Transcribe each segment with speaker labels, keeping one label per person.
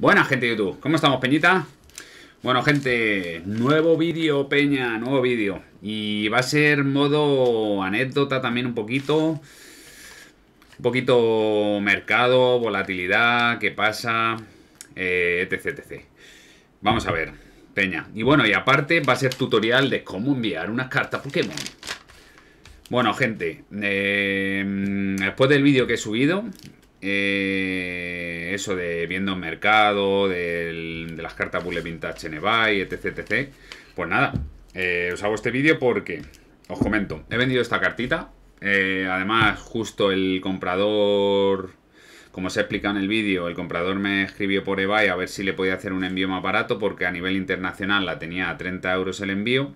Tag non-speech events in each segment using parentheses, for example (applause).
Speaker 1: Buenas, gente de YouTube, ¿cómo estamos Peñita? Bueno gente, nuevo vídeo Peña, nuevo vídeo Y va a ser modo anécdota también un poquito Un poquito mercado, volatilidad, qué pasa, eh, etc, etc Vamos a ver, Peña Y bueno, y aparte va a ser tutorial de cómo enviar unas cartas Pokémon bueno, gente, eh, después del vídeo que he subido, eh, eso de viendo mercado, de, las cartas Bullet Vintage en eBay, etc, etc. Pues nada, eh, os hago este vídeo porque, os comento, he vendido esta cartita. Eh, además, justo el comprador, como se explica en el vídeo, el comprador me escribió por eBay a ver si le podía hacer un envío más barato porque a nivel internacional la tenía a 30 euros el envío.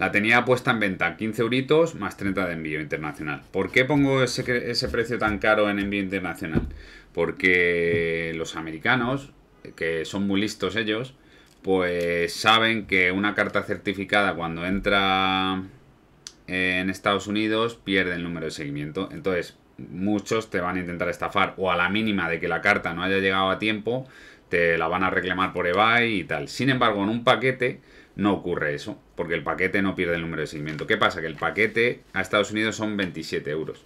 Speaker 1: La tenía puesta en venta 15 euritos más 30 de envío internacional. ¿Por qué pongo ese, ese precio tan caro en envío internacional? Porque los americanos, que son muy listos ellos, pues saben que una carta certificada cuando entra en Estados Unidos pierde el número de seguimiento. Entonces, muchos te van a intentar estafar o a la mínima de que la carta no haya llegado a tiempo, te la van a reclamar por eBay y tal. Sin embargo, en un paquete no ocurre eso, porque el paquete no pierde el número de seguimiento. ¿Qué pasa? Que el paquete a Estados Unidos son 27 euros.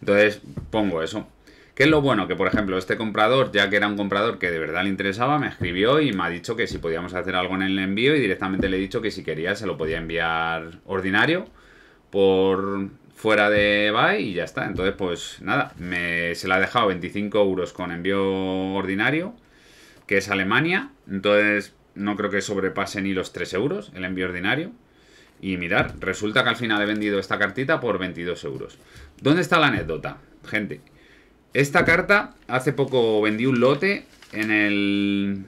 Speaker 1: Entonces pongo eso. ¿Qué es lo bueno? Que por ejemplo este comprador, ya que era un comprador que de verdad le interesaba, me escribió y me ha dicho que si podíamos hacer algo en el envío y directamente le he dicho que si quería se lo podía enviar ordinario por fuera de eBay, y ya está. Entonces pues nada, me, se le ha dejado 25 euros con envío ordinario, que es Alemania. Entonces no creo que sobrepase ni los 3 euros el envío ordinario. Y mirar, resulta que al final he vendido esta cartita por 22 euros. ¿Dónde está la anécdota? Gente, esta carta hace poco vendí un lote en el...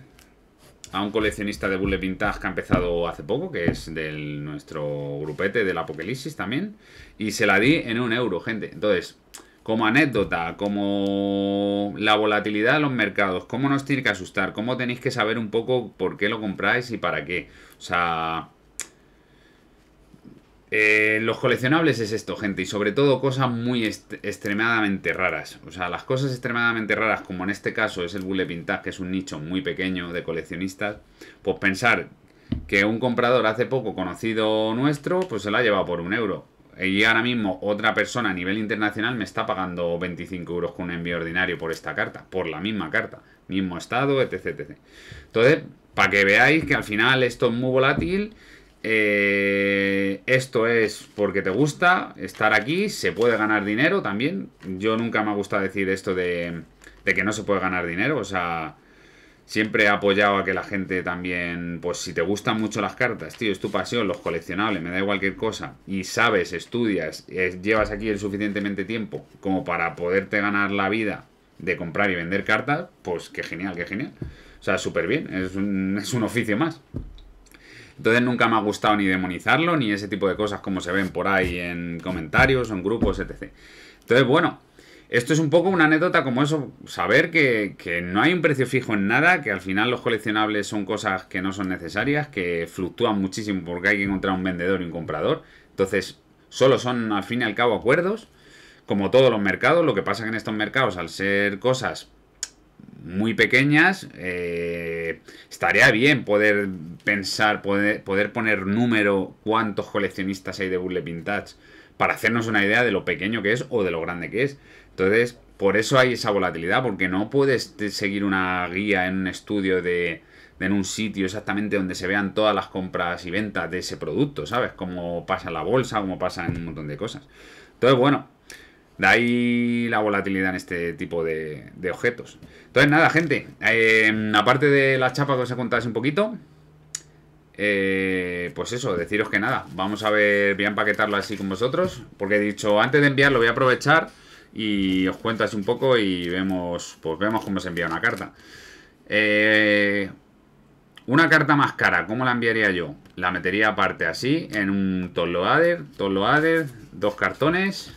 Speaker 1: A un coleccionista de Bullet Vintage que ha empezado hace poco, que es de nuestro grupete del Apocalipsis también. Y se la di en un euro, gente. Entonces, como anécdota, como la volatilidad de los mercados, cómo nos tiene que asustar, cómo tenéis que saber un poco por qué lo compráis y para qué. O sea... Eh, los coleccionables es esto, gente, y sobre todo cosas muy extremadamente raras. O sea, las cosas extremadamente raras, como en este caso es el bullet vintage, que es un nicho muy pequeño de coleccionistas, pues pensar que un comprador hace poco conocido nuestro, pues se la ha llevado por un euro. Y ahora mismo otra persona a nivel internacional me está pagando 25 euros con un envío ordinario por esta carta, por la misma carta, mismo estado, etc. etc. Entonces, para que veáis que al final esto es muy volátil. Eh, esto es porque te gusta estar aquí, se puede ganar dinero también. Yo nunca me ha gustado decir esto de que no se puede ganar dinero, o sea, siempre he apoyado a que la gente también, pues si te gustan mucho las cartas, tío, es tu pasión, los coleccionables, me da cualquier cosa, y sabes, estudias, eh, llevas aquí el suficientemente tiempo como para poderte ganar la vida de comprar y vender cartas, pues qué genial, qué genial. O sea, súper bien, es un, (laughs) oficio más. Entonces nunca me ha gustado ni demonizarlo, ni ese tipo de cosas como se ven por ahí en comentarios, o en grupos, etc. Entonces, bueno, esto es un poco una anécdota como eso, saber que, no hay un precio fijo en nada, que al final los coleccionables son cosas que no son necesarias, que fluctúan muchísimo porque hay que encontrar un vendedor y un comprador. Entonces, solo son al fin y al cabo acuerdos, como todos los mercados. Lo que pasa que en estos mercados, al ser cosas muy pequeñas, eh, estaría bien poder pensar, poder, poder poner número cuántos coleccionistas hay de Burle Vintage para hacernos una idea de lo pequeño que es o de lo grande que es. Entonces, por eso hay esa volatilidad, porque no puedes seguir una guía en un estudio de, en un sitio exactamente donde se vean todas las compras y ventas de ese producto, ¿sabes? Como pasa en la bolsa, como pasa en un montón de cosas. Entonces, bueno, de ahí la volatilidad en este tipo de, objetos. Entonces, nada, gente. Eh, aparte de la chapa que os he contado hace un poquito, eh, pues eso, deciros que nada, vamos a ver, voy a empaquetarlo así con vosotros, porque he dicho, antes de enviarlo voy a aprovechar y os cuento así un poco y vemos, pues vemos cómo se envía una carta. Eh, una carta más cara, ¿cómo la enviaría yo? La metería aparte así, en un tolloader, tolloader, dos cartones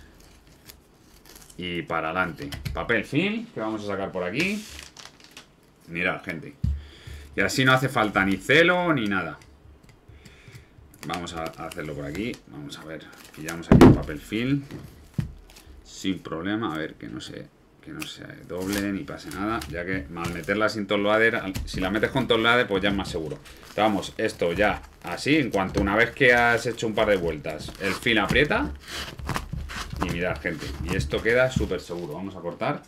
Speaker 1: y para adelante. Papel fin que vamos a sacar por aquí. Mirad, gente. Y así no hace falta ni celo ni nada. Vamos a hacerlo por aquí. Vamos a ver. Pillamos aquí el papel film. Sin problema. A ver que no se, que no doble ni pase nada. Ya que mal meterla sin torlader, si la metes con torlader, pues ya es más seguro. vamos, esto ya así. En cuanto una vez que has hecho un par de vueltas, el film aprieta. Y mirad, gente. Y esto queda súper seguro. Vamos a cortar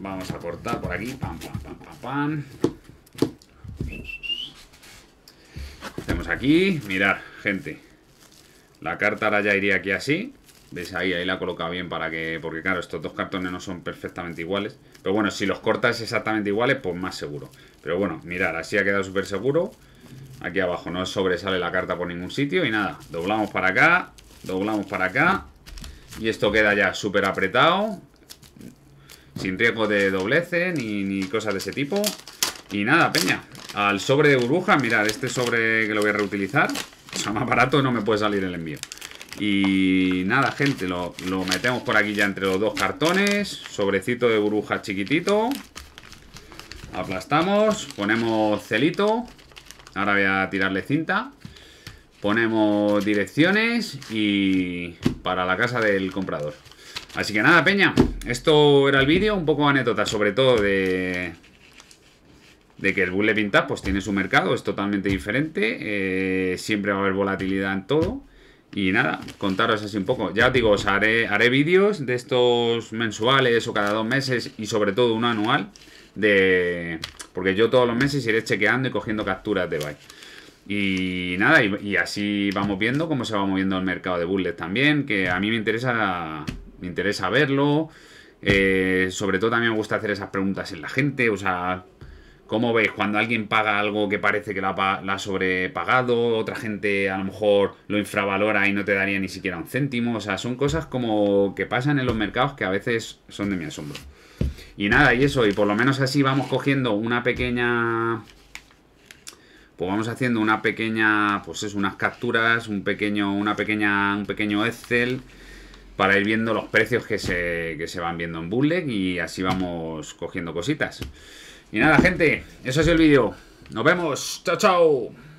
Speaker 1: vamos a cortar por aquí, pam, pam, pam, pam, pam. aquí. Mirad, gente. La carta ahora ya iría aquí así. ¿Veis ahí? Ahí la he colocado bien para que... Porque claro, estos dos cartones no son perfectamente iguales. Pero bueno, si los cortas exactamente iguales, pues más seguro. Pero bueno, mirad, así ha quedado súper seguro. Aquí abajo no sobresale la carta por ningún sitio. Y nada, doblamos para acá, doblamos para acá. Y esto queda ya súper apretado. Sin riesgo de doblece ni, ni cosas de ese tipo. Y nada, peña, al sobre de burbuja, mirad, este sobre que lo voy a reutilizar. O sea, más barato no me puede salir el envío. Y nada, gente, lo, metemos por aquí ya entre los dos cartones. Sobrecito de burbuja chiquitito. Aplastamos, ponemos celito. Ahora voy a tirarle cinta. Ponemos direcciones y para la casa del comprador. Así que nada, peña, esto era el vídeo, un poco anécdota sobre todo de, de que el bullet pintar pues tiene su mercado, es totalmente diferente, eh, siempre va a haber volatilidad en todo. Y nada, contaros así un poco. Ya os digo, os haré, haré vídeos de estos mensuales o cada dos meses y sobre todo uno anual. De... Porque yo todos los meses iré chequeando y cogiendo capturas de buy. Y nada, y, así vamos viendo cómo se va moviendo el mercado de bullets también, que a mí me interesa, me interesa verlo. Eh, sobre todo también me gusta hacer esas preguntas en la gente, o sea, como veis, Cuando alguien paga algo que parece que la, ha sobrepagado, otra gente a lo mejor lo infravalora y no te daría ni siquiera un céntimo. O sea, son cosas como que pasan en los mercados que a veces son de mi asombro. Y nada, y eso, y por lo menos así vamos cogiendo una pequeña... Pues vamos haciendo una pequeña, pues es unas capturas, un pequeño, una pequeña, un pequeño Excel para ir viendo los precios que se, que se van viendo en Bullet y así vamos cogiendo cositas. Y nada, gente, eso es el vídeo. Nos vemos. Chao, chao.